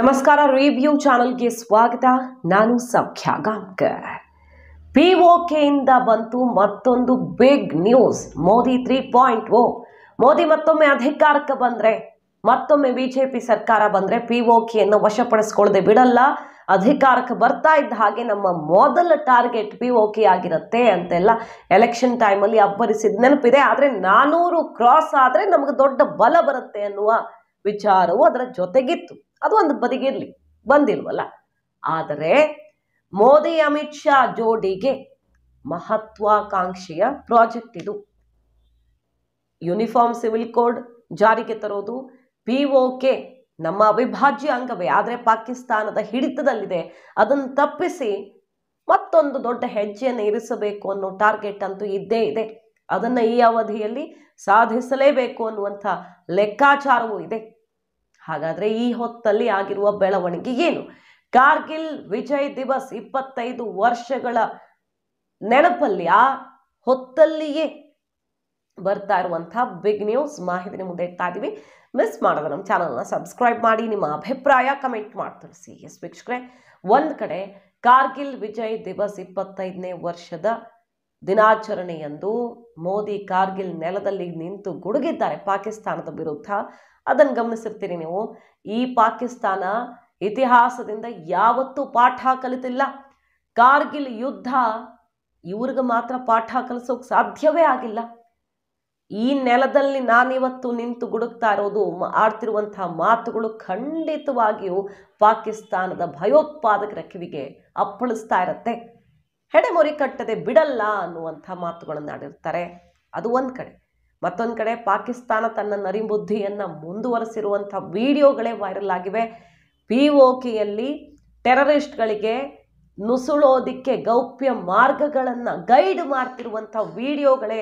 ನಮಸ್ಕಾರ ರಿವ್ಯೂ ಚಾನಲ್ಗೆ ಸ್ವಾಗತ ನಾನು ಸೌಖ್ಯ ಗಾಂಕರ್ ಪಿ ಬಂತು ಮತ್ತೊಂದು big news Modi three point O Modi ಮತ್ತೊಮ್ಮೆ ಅಧಿಕಾರಕ್ಕೆ ಬಂದರೆ ಮತ್ತೊಮ್ಮೆ ಬಿಜೆಪಿ ಸರ್ಕಾರ ಬಂದರೆ ಪಿ ಒಕೆಯನ್ನು ವಶಪಡಿಸ್ಕೊಳ್ಳದೆ ಬಿಡಲ್ಲ ಅಧಿಕಾರಕ್ಕೆ ಬರ್ತಾ ಇದ್ದ ಹಾಗೆ ನಮ್ಮ ಮೊದಲ ಟಾರ್ಗೆಟ್ ಪಿ ಓಕೆ ಆಗಿರುತ್ತೆ ಅಂತೆಲ್ಲ ಎಲೆಕ್ಷನ್ ಟೈಮಲ್ಲಿ ಅಬ್ಬರಿಸಿದ ನೆನಪಿದೆ ಆದರೆ ನಾನೂರು ಕ್ರಾಸ್ ಆದರೆ ನಮಗೆ ದೊಡ್ಡ ಬಲ ಬರುತ್ತೆ ಅನ್ನುವ ವಿಚಾರವು ಅದರ ಜೊತೆಗಿತ್ತು ಅದು ಒಂದು ಬದಿಗಿರಲಿ ಬಂದಿಲ್ವಲ್ಲ ಆದರೆ ಮೋದಿ ಅಮಿತ್ ಶಾ ಜೋಡಿಗೆ ಮಹತ್ವಾಕಾಂಕ್ಷೆಯ ಪ್ರಾಜೆಕ್ಟ್ ಇದು ಯೂನಿಫಾರ್ಮ್ ಸಿವಿಲ್ ಕೋಡ್ ಜಾರಿಗೆ ತರೋದು ಪಿ ಓ ಕೆ ನಮ್ಮ ಅವಿಭಾಜ್ಯ ಅಂಗವೇ ಆದರೆ ಪಾಕಿಸ್ತಾನದ ಹಿಡಿತದಲ್ಲಿದೆ ಅದನ್ನು ತಪ್ಪಿಸಿ ಮತ್ತೊಂದು ದೊಡ್ಡ ಹೆಜ್ಜೆಯನ್ನು ಇರಿಸಬೇಕು ಅನ್ನೋ ಟಾರ್ಗೆಟ್ ಅಂತೂ ಇದ್ದೇ ಇದೆ ಅದನ್ನು ಈ ಅವಧಿಯಲ್ಲಿ ಸಾಧಿಸಲೇಬೇಕು ಅನ್ನುವಂಥ ಲೆಕ್ಕಾಚಾರವೂ ಇದೆ ಹಾಗಾದರೆ ಈ ಹೊತ್ತಲ್ಲಿ ಆಗಿರುವ ಬೆಳವಣಿಗೆ ಏನು ಕಾರ್ಗಿಲ್ ವಿಜಯ್ ದಿವಸ್ ಇಪ್ಪತ್ತೈದು ವರ್ಷಗಳ ನೆನಪಲ್ಲಿ ಆ ಹೊತ್ತಲ್ಲಿಯೇ ಬರ್ತಾ ಇರುವಂತಹ ಬಿಗ್ ನ್ಯೂಸ್ ಮಾಹಿತಿ ಮುಂದೆ ಇಡ್ತಾ ಇದ್ದೀವಿ ಮಿಸ್ ಮಾಡೋದು ನಮ್ಮ ಚಾನಲ್ನ ಸಬ್ಸ್ಕ್ರೈಬ್ ಮಾಡಿ ನಿಮ್ಮ ಅಭಿಪ್ರಾಯ ಕಮೆಂಟ್ ಮಾಡ್ತೀವಿ ಸಿ ಎಸ್ ವೀಕ್ಷಕರೇ ಒಂದು ಕಡೆ ಕಾರ್ಗಿಲ್ ವಿಜಯ್ ದಿವಸ್ ಇಪ್ಪತ್ತೈದನೇ ವರ್ಷದ ದಿನಾಚರಣೆಯಂದು ಮೋದಿ ಕಾರ್ಗಿಲ್ ನೆಲದಲ್ಲಿ ನಿಂತು ಗುಡುಗಿದ್ದಾರೆ ಪಾಕಿಸ್ತಾನದ ವಿರುದ್ಧ ಅದನ್ನು ಗಮನಿಸಿರ್ತೀರಿ ನೀವು ಈ ಪಾಕಿಸ್ತಾನ ಇತಿಹಾಸದಿಂದ ಯಾವತ್ತೂ ಪಾಠ ಕಲಿತಿಲ್ಲ ಕಾರ್ಗಿಲ್ ಯುದ್ಧ ಇವ್ರಿಗೆ ಮಾತ್ರ ಪಾಠ ಕಲಿಸೋಕೆ ಸಾಧ್ಯವೇ ಆಗಿಲ್ಲ ಈ ನೆಲದಲ್ಲಿ ನಾನಿವತ್ತು ನಿಂತು ಗುಡುಕ್ತಾ ಇರೋದು ಆಡ್ತಿರುವಂತಹ ಮಾತುಗಳು ಖಂಡಿತವಾಗಿಯೂ ಪಾಕಿಸ್ತಾನದ ಭಯೋತ್ಪಾದಕರ ಕಿವಿಗೆ ಅಪ್ಪಳಿಸ್ತಾ ಇರತ್ತೆ ಹೆಡೆಮೊರಿ ಕಟ್ಟದೆ ಬಿಡಲ್ಲ ಅನ್ನುವಂಥ ಮಾತುಗಳನ್ನು ಆಡಿರ್ತಾರೆ ಅದು ಒಂದು ಕಡೆ ಮತ್ತೊಂದು ಕಡೆ ಪಾಕಿಸ್ತಾನ ತನ್ನ ನರಿಬುದ್ಧಿಯನ್ನು ಮುಂದುವರೆಸಿರುವಂಥ ವಿಡಿಯೋಗಳೇ ವೈರಲ್ ಆಗಿವೆ ಪಿ ಒ ಕೆಯಲ್ಲಿ ಟೆರರಿಸ್ಟ್ಗಳಿಗೆ ನುಸುಳೋದಿಕ್ಕೆ ಗೌಪ್ಯ ಮಾರ್ಗಗಳನ್ನು ಗೈಡ್ ಮಾಡ್ತಿರುವಂಥ ವಿಡಿಯೋಗಳೇ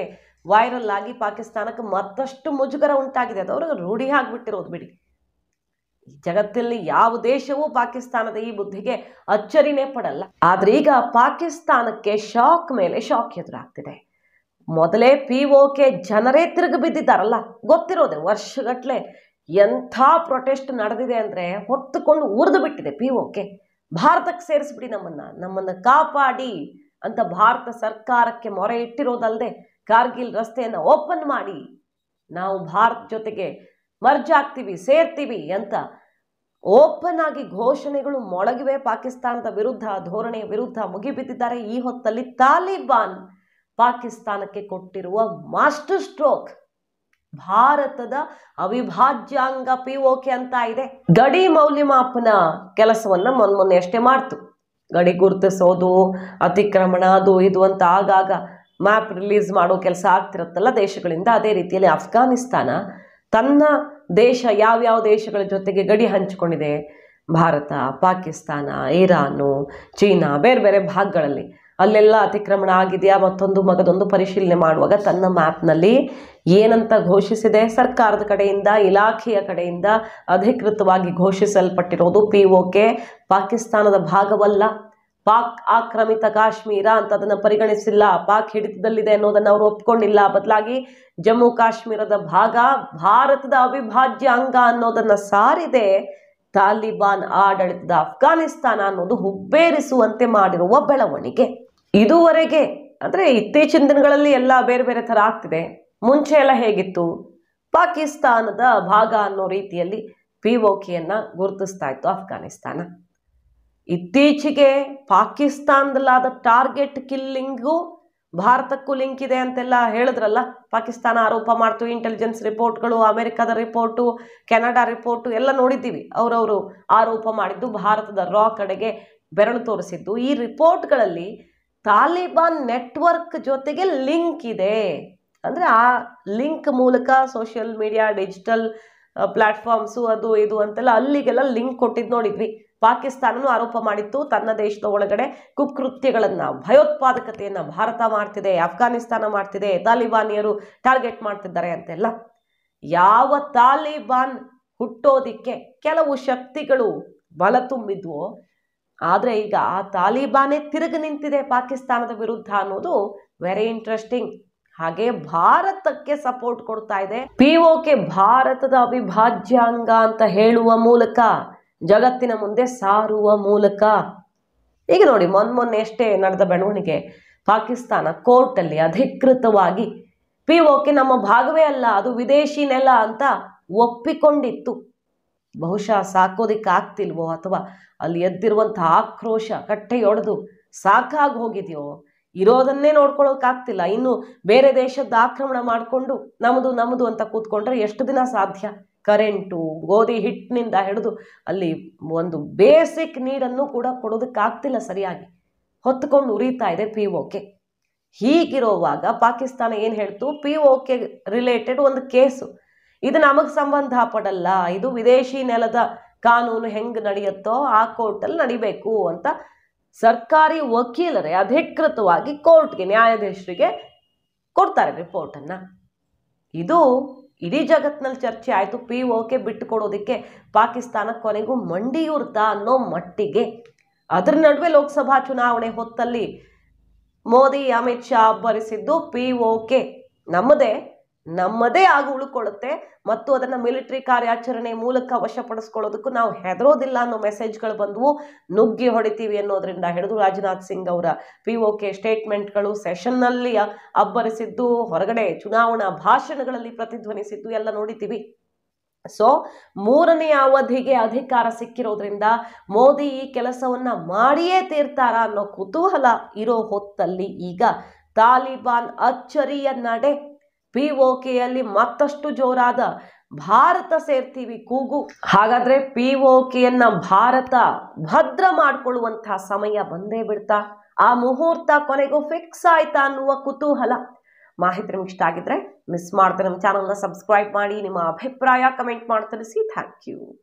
ವೈರಲ್ ಆಗಿ ಪಾಕಿಸ್ತಾನಕ್ಕೆ ಮತ್ತಷ್ಟು ಮುಜುಗರ ಉಂಟಾಗಿದೆ ಅದು ಅವ್ರಿಗೆ ರೂಢಿ ಆಗಿಬಿಟ್ಟಿರೋದು ಬಿಡಿ ಜಗತ್ತಲ್ಲಿ ಯಾವ ದೇಶವೂ ಪಾಕಿಸ್ತಾನದ ಈ ಬುದ್ಧಿಗೆ ಅಚ್ಚರಿನೇ ಪಡಲ್ಲ ಆದ್ರೆ ಈಗ ಪಾಕಿಸ್ತಾನಕ್ಕೆ ಶಾಕ್ ಮೇಲೆ ಶಾಕ್ ಎದುರಾಗ್ತಿದೆ ಮೊದಲೇ ಪಿ ಒ ಕೆ ಜನರೇ ತಿರುಗಿ ಬಿದ್ದಿದ್ದಾರಲ್ಲ ಗೊತ್ತಿರೋದೆ ವರ್ಷಗಟ್ಟಲೆ ಎಂಥ ಪ್ರೊಟೆಸ್ಟ್ ನಡೆದಿದೆ ಅಂದ್ರೆ ಹೊತ್ತುಕೊಂಡು ಉರಿದು ಬಿಟ್ಟಿದೆ ಪಿ ಒ ಕೆ ಭಾರತಕ್ಕೆ ಸೇರಿಸ್ಬಿಡಿ ನಮ್ಮನ್ನ ನಮ್ಮನ್ನ ಕಾಪಾಡಿ ಅಂತ ಭಾರತ ಸರ್ಕಾರಕ್ಕೆ ಮೊರೆ ಇಟ್ಟಿರೋದಲ್ಲದೆ ಕಾರ್ಗಿಲ್ ರಸ್ತೆಯನ್ನು ಓಪನ್ ಮಾಡಿ ನಾವು ಭಾರತ ಜೊತೆಗೆ ಮರ್ಜ್ ಆಗ್ತೀವಿ ಸೇರ್ತೀವಿ ಅಂತ ಓಪನ್ ಆಗಿ ಘೋಷಣೆಗಳು ಮೊಳಗಿವೆ ಪಾಕಿಸ್ತಾನದ ವಿರುದ್ಧ ಧೋರಣೆಯ ವಿರುದ್ಧ ಮುಗಿಬಿದ್ದಿದ್ದಾರೆ ಈ ಹೊತ್ತಲ್ಲಿ ತಾಲಿಬಾನ್ ಪಾಕಿಸ್ತಾನಕ್ಕೆ ಕೊಟ್ಟಿರುವ ಮಾಸ್ಟರ್ ಸ್ಟ್ರೋಕ್ ಭಾರತದ ಅವಿಭಾಜ್ಯಾಂಗ ಪಿ ಓಕೆ ಅಂತ ಇದೆ ಗಡಿ ಮೌಲ್ಯಮಾಪನ ಕೆಲಸವನ್ನ ಮೊನ್ಮೊನ್ನೆ ಅಷ್ಟೇ ಮಾಡ್ತು ಗಡಿ ಗುರುತಿಸೋದು ಅತಿಕ್ರಮಣ ಅದು ಇದು ಅಂತ ಆಗಾಗ ಮ್ಯಾಪ್ ರಿಲೀಸ್ ಮಾಡೋ ಕೆಲಸ ಆಗ್ತಿರತ್ತಲ್ಲ ದೇಶಗಳಿಂದ ಅದೇ ರೀತಿಯಲ್ಲಿ ಅಫ್ಘಾನಿಸ್ತಾನ ತನ್ನ ದೇಶ ಯಾವ್ಯಾವ ದೇಶಗಳ ಜೊತೆಗೆ ಗಡಿ ಹಂಚಿಕೊಂಡಿದೆ ಭಾರತ ಪಾಕಿಸ್ತಾನ ಇರಾನು ಚೀನಾ ಬೇರೆ ಬೇರೆ ಭಾಗಗಳಲ್ಲಿ ಅಲ್ಲೆಲ್ಲ ಅತಿಕ್ರಮಣ ಆಗಿದೆಯಾ ಮತ್ತೊಂದು ಮಗದೊಂದು ಪರಿಶೀಲನೆ ಮಾಡುವಾಗ ತನ್ನ ಮ್ಯಾಪ್ನಲ್ಲಿ ಏನಂತ ಘೋಷಿಸಿದೆ ಸರ್ಕಾರದ ಕಡೆಯಿಂದ ಇಲಾಖೆಯ ಕಡೆಯಿಂದ ಅಧಿಕೃತವಾಗಿ ಘೋಷಿಸಲ್ಪಟ್ಟಿರೋದು ಪಿ ಓ ಕೆ ಪಾಕಿಸ್ತಾನದ ಭಾಗವಲ್ಲ ಪಾಕ್ ಆಕ್ರಮಿತ ಕಾಶ್ಮೀರ ಅಂತ ಅದನ್ನು ಪರಿಗಣಿಸಿಲ್ಲ ಪಾಕ್ ಹಿಡಿತದಲ್ಲಿದೆ ಅನ್ನೋದನ್ನು ಅವರು ಒಪ್ಕೊಂಡಿಲ್ಲ ಬದಲಾಗಿ ಜಮ್ಮು ಕಾಶ್ಮೀರದ ಭಾಗ ಭಾರತದ ಅವಿಭಾಜ್ಯ ಅಂಗ ಅನ್ನೋದನ್ನು ಸಾರಿದೆ ತಾಲಿಬಾನ್ ಆಡಳಿತದ ಅಫ್ಘಾನಿಸ್ತಾನ ಅನ್ನೋದು ಹುಬ್ಬೇರಿಸುವಂತೆ ಮಾಡಿರುವ ಬೆಳವಣಿಗೆ ಇದುವರೆಗೆ ಅಂದರೆ ಇತ್ತೀಚಿನ ದಿನಗಳಲ್ಲಿ ಎಲ್ಲ ಬೇರೆ ಬೇರೆ ಥರ ಆಗ್ತಿದೆ ಮುಂಚೆ ಎಲ್ಲ ಹೇಗಿತ್ತು ಪಾಕಿಸ್ತಾನದ ಭಾಗ ಅನ್ನೋ ರೀತಿಯಲ್ಲಿ ಪಿ ಗುರುತಿಸ್ತಾ ಇತ್ತು ಅಫ್ಘಾನಿಸ್ತಾನ ಇತ್ತೀಚೆಗೆ ಪಾಕಿಸ್ತಾನದಲ್ಲಾದ ಟಾರ್ಗೆಟ್ ಕಿಲ್ಲಿಂಗು ಭಾರತಕ್ಕೂ ಲಿಂಕ್ ಇದೆ ಅಂತೆಲ್ಲ ಹೇಳಿದ್ರಲ್ಲ ಪಾಕಿಸ್ತಾನ ಆರೋಪ ಮಾಡ್ತು ಇಂಟೆಲಿಜೆನ್ಸ್ ರಿಪೋರ್ಟ್ಗಳು ಅಮೆರಿಕದ ರಿಪೋರ್ಟು ಕೆನಡಾ ರಿಪೋರ್ಟು ಎಲ್ಲ ನೋಡಿದ್ದೀವಿ ಅವರವರು ಆರೋಪ ಮಾಡಿದ್ದು ಭಾರತದ ರಾ ಕಡೆಗೆ ಬೆರಳು ತೋರಿಸಿದ್ದು ಈ ರಿಪೋರ್ಟ್ಗಳಲ್ಲಿ ತಾಲಿಬಾನ್ ನೆಟ್ವರ್ಕ್ ಜೊತೆಗೆ ಲಿಂಕ್ ಇದೆ ಅಂದರೆ ಆ ಲಿಂಕ್ ಮೂಲಕ ಸೋಷಿಯಲ್ ಮೀಡಿಯಾ ಡಿಜಿಟಲ್ ಪ್ಲ್ಯಾಟ್ಫಾರ್ಮ್ಸು ಅದು ಇದು ಅಂತೆಲ್ಲ ಅಲ್ಲಿಗೆಲ್ಲ ಲಿಂಕ್ ಕೊಟ್ಟಿದ್ದು ನೋಡಿದ್ವಿ ಪಾಕಿಸ್ತಾನನು ಆರೋಪ ಮಾಡಿತ್ತು ತನ್ನ ದೇಶದ ಒಳಗಡೆ ಕುಕೃತ್ಯಗಳನ್ನು ಭಯೋತ್ಪಾದಕತೆಯನ್ನು ಭಾರತ ಮಾಡ್ತಿದೆ ಅಫ್ಘಾನಿಸ್ತಾನ ಮಾಡ್ತಿದೆ ತಾಲಿಬಾನಿಯರು ಟಾರ್ಗೆಟ್ ಮಾಡ್ತಿದ್ದಾರೆ ಅಂತೆಲ್ಲ ಯಾವ ತಾಲಿಬಾನ್ ಹುಟ್ಟೋದಿಕ್ಕೆ ಕೆಲವು ಶಕ್ತಿಗಳು ಬಲ ತುಂಬಿದ್ವು ಆದರೆ ಈಗ ಆ ತಾಲಿಬಾನೇ ತಿರುಗಿ ನಿಂತಿದೆ ಪಾಕಿಸ್ತಾನದ ವಿರುದ್ಧ ಅನ್ನೋದು ವೆರಿ ಇಂಟ್ರೆಸ್ಟಿಂಗ್ ಹಾಗೆ ಭಾರತಕ್ಕೆ ಸಪೋರ್ಟ್ ಕೊಡ್ತಾ ಇದೆ ಪಿ ಕೆ ಭಾರತದ ಅವಿಭಾಜ್ಯ ಅಂತ ಹೇಳುವ ಮೂಲಕ ಜಗತ್ತಿನ ಮುಂದೆ ಸಾರುವ ಮೂಲಕ ಈಗ ನೋಡಿ ಮೊನ್ ಮೊನ್ನೆ ಎಷ್ಟೇ ನಡೆದ ಬೆಳವಣಿಗೆ ಪಾಕಿಸ್ತಾನ ಕೋರ್ಟಲ್ಲಿ ಅಧಿಕೃತವಾಗಿ ಪಿ ಓಕೆ ನಮ್ಮ ಭಾಗವೇ ಅಲ್ಲ ಅದು ವಿದೇಶಿ ನೆಲ ಅಂತ ಒಪ್ಪಿಕೊಂಡಿತ್ತು ಬಹುಶಃ ಸಾಕೋದಿಕ್ಕೆ ಆಗ್ತಿಲ್ವೋ ಅಥವಾ ಅಲ್ಲಿ ಎದ್ದಿರುವಂತಹ ಆಕ್ರೋಶ ಕಟ್ಟೆಯೊಡೆದು ಸಾಕಾಗಿ ಹೋಗಿದೆಯೋ ಇರೋದನ್ನೇ ನೋಡ್ಕೊಳ್ಳೋಕ್ಕಾಗ್ತಿಲ್ಲ ಇನ್ನು ಬೇರೆ ದೇಶದ ಆಕ್ರಮಣ ಮಾಡಿಕೊಂಡು ನಮ್ಮದು ನಮ್ಮದು ಅಂತ ಕೂತ್ಕೊಂಡ್ರೆ ಎಷ್ಟು ದಿನ ಸಾಧ್ಯ ಕರೆಂಟು ಗೋಧಿ ಹಿಟ್ಟಿನಿಂದ ಹಿಡಿದು ಅಲ್ಲಿ ಒಂದು ಬೇಸಿಕ್ ನೀಡನ್ನು ಕೂಡ ಕೊಡೋದಕ್ಕಾಗ್ತಿಲ್ಲ ಸರಿಯಾಗಿ ಹೊತ್ಕೊಂಡು ಉರಿತಾ ಇದೆ ಪಿ ಒ ಕೆ ಹೀಗಿರೋವಾಗ ಪಾಕಿಸ್ತಾನ ಏನು ಹೇಳ್ತು ಪಿ ಓಕೆ ರಿಲೇಟೆಡ್ ಒಂದು ಕೇಸು ಇದು ನಮಗೆ ಸಂಬಂಧ ಪಡಲ್ಲ ಇದು ವಿದೇಶಿ ನೆಲದ ಕಾನೂನು ಹೆಂಗೆ ನಡೆಯುತ್ತೋ ಆ ಕೋರ್ಟಲ್ಲಿ ನಡಿಬೇಕು ಅಂತ ಸರ್ಕಾರಿ ವಕೀಲರೇ ಅಧಿಕೃತವಾಗಿ ಕೋರ್ಟ್ಗೆ ನ್ಯಾಯಾಧೀಶರಿಗೆ ಕೊಡ್ತಾರೆ ರಿಪೋರ್ಟನ್ನು ಇದು ಇಡೀ ಜಗತ್ತಿನಲ್ಲಿ ಚರ್ಚೆ ಆಯಿತು ಪಿ ಓಕೆ ಕೊಡೋದಕ್ಕೆ ಪಾಕಿಸ್ತಾನ ಕೊನೆಗೂ ಮಂಡಿಯೂರ್ತಾ ಅನ್ನೋ ಮಟ್ಟಿಗೆ ಅದರ ನಡುವೆ ಲೋಕಸಭಾ ಚುನಾವಣೆ ಹೊತ್ತಲ್ಲಿ ಮೋದಿ ಅಮಿತ್ ಶಾ ಅಬ್ಬರಿಸಿದ್ದು ಪಿ ಓಕೆ ನಮ್ಮದೇ ನಮ್ಮದೇ ಆಗಿ ಉಳ್ಕೊಳ್ಳುತ್ತೆ ಮತ್ತು ಅದನ್ನು ಮಿಲಿಟರಿ ಕಾರ್ಯಾಚರಣೆ ಮೂಲಕ ವಶಪಡಿಸ್ಕೊಳ್ಳೋದಕ್ಕೂ ನಾವು ಹೆದರೋದಿಲ್ಲ ಅನ್ನೋ ಮೆಸೇಜ್ಗಳು ಬಂದವು ನುಗ್ಗಿ ಹೊಡಿತೀವಿ ಅನ್ನೋದ್ರಿಂದ ಹಿಡಿದು ರಾಜನಾಥ್ ಸಿಂಗ್ ಅವರ ಪಿ ಒ ಕೆ ಸ್ಟೇಟ್ಮೆಂಟ್ಗಳು ಸೆಷನ್ನಲ್ಲಿ ಅಬ್ಬರಿಸಿದ್ದು ಹೊರಗಡೆ ಚುನಾವಣಾ ಭಾಷಣಗಳಲ್ಲಿ ಪ್ರತಿಧ್ವನಿಸಿದ್ದು ಎಲ್ಲ ನೋಡಿತೀವಿ ಸೊ ಮೂರನೇ ಅವಧಿಗೆ ಅಧಿಕಾರ ಸಿಕ್ಕಿರೋದ್ರಿಂದ ಮೋದಿ ಈ ಕೆಲಸವನ್ನ ಮಾಡಿಯೇ ತೀರ್ತಾರ ಅನ್ನೋ ಕುತೂಹಲ ಇರೋ ಹೊತ್ತಲ್ಲಿ ಈಗ ತಾಲಿಬಾನ್ ಅಚ್ಚರಿಯ ನಡೆ ಪಿ ಒ ಅಲ್ಲಿ ಮತ್ತಷ್ಟು ಜೋರಾದ ಭಾರತ ಸೇರ್ತೀವಿ ಕೂಗು ಹಾಗಾದ್ರೆ ಪಿ ಒ ಭಾರತ ಭದ್ರ ಮಾಡಿಕೊಳ್ಳುವಂತಹ ಸಮಯ ಬಂದೇ ಬಿಡ್ತಾ ಆ ಮುಹೂರ್ತ ಕೊನೆಗೂ ಫಿಕ್ಸ್ ಆಯ್ತಾ ಅನ್ನುವ ಕುತೂಹಲ ಮಾಹಿತಿ ನಿಮ್ಗೆ ಇಷ್ಟ ಆಗಿದ್ರೆ ಮಿಸ್ ಮಾಡ್ತಾರೆ ನಮ್ಮ ಚಾನಲ್ನ ಸಬ್ಸ್ಕ್ರೈಬ್ ಮಾಡಿ ನಿಮ್ಮ ಅಭಿಪ್ರಾಯ ಕಮೆಂಟ್ ಮಾಡಿ ತಿಳಿಸಿ ಥ್ಯಾಂಕ್ ಯು